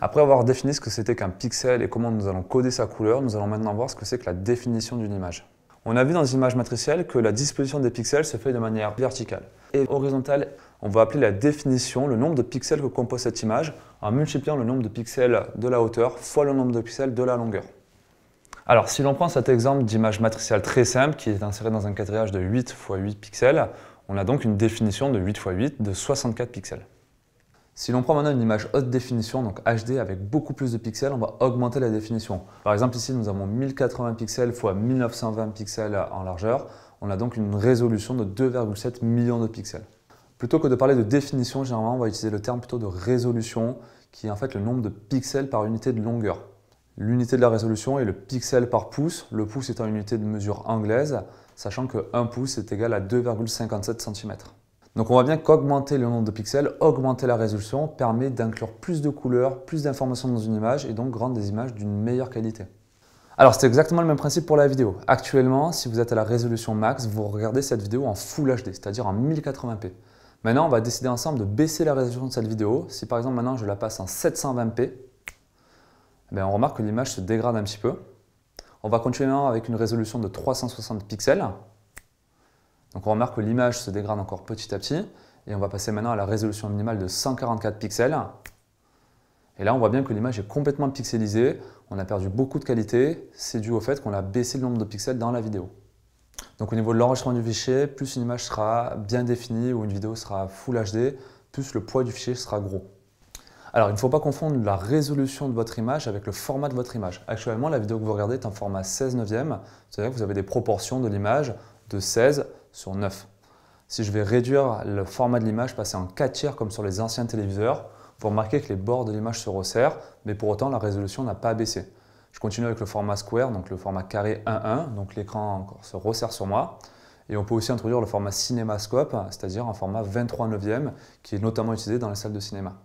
Après avoir défini ce que c'était qu'un pixel et comment nous allons coder sa couleur, nous allons maintenant voir ce que c'est que la définition d'une image. On a vu dans les images matricielles que la disposition des pixels se fait de manière verticale et horizontale. On va appeler la définition le nombre de pixels que compose cette image en multipliant le nombre de pixels de la hauteur fois le nombre de pixels de la longueur. Alors si l'on prend cet exemple d'image matricielle très simple qui est insérée dans un quadrillage de 8 x 8 pixels, on a donc une définition de 8 x 8 de 64 pixels. Si l'on prend maintenant une image haute définition, donc HD avec beaucoup plus de pixels, on va augmenter la définition. Par exemple ici nous avons 1080 pixels x 1920 pixels en largeur, on a donc une résolution de 2,7 millions de pixels. Plutôt que de parler de définition, généralement on va utiliser le terme plutôt de résolution, qui est en fait le nombre de pixels par unité de longueur. L'unité de la résolution est le pixel par pouce, le pouce étant une unité de mesure anglaise, sachant que 1 pouce est égal à 2,57 cm. Donc on voit bien qu'augmenter le nombre de pixels, augmenter la résolution permet d'inclure plus de couleurs, plus d'informations dans une image et donc rendre des images d'une meilleure qualité. Alors c'est exactement le même principe pour la vidéo. Actuellement, si vous êtes à la résolution max, vous regardez cette vidéo en Full HD, c'est-à-dire en 1080p. Maintenant, on va décider ensemble de baisser la résolution de cette vidéo. Si par exemple maintenant je la passe en 720p, eh on remarque que l'image se dégrade un petit peu. On va continuer maintenant avec une résolution de 360 pixels. Donc on remarque que l'image se dégrade encore petit à petit. Et on va passer maintenant à la résolution minimale de 144 pixels. Et là, on voit bien que l'image est complètement pixelisée. On a perdu beaucoup de qualité. C'est dû au fait qu'on a baissé le nombre de pixels dans la vidéo. Donc au niveau de l'enregistrement du fichier, plus une image sera bien définie ou une vidéo sera Full HD, plus le poids du fichier sera gros. Alors, il ne faut pas confondre la résolution de votre image avec le format de votre image. Actuellement, la vidéo que vous regardez est en format 16 neuvième, c'est-à-dire que vous avez des proportions de l'image de 16 sur 9. Si je vais réduire le format de l'image, passer en 4 tiers comme sur les anciens téléviseurs, vous remarquez que les bords de l'image se resserrent, mais pour autant la résolution n'a pas baissé. Je continue avec le format square, donc le format carré 1-1, donc l'écran encore se resserre sur moi. Et on peut aussi introduire le format cinémascope, c'est-à-dire un format 23 e qui est notamment utilisé dans les salles de cinéma.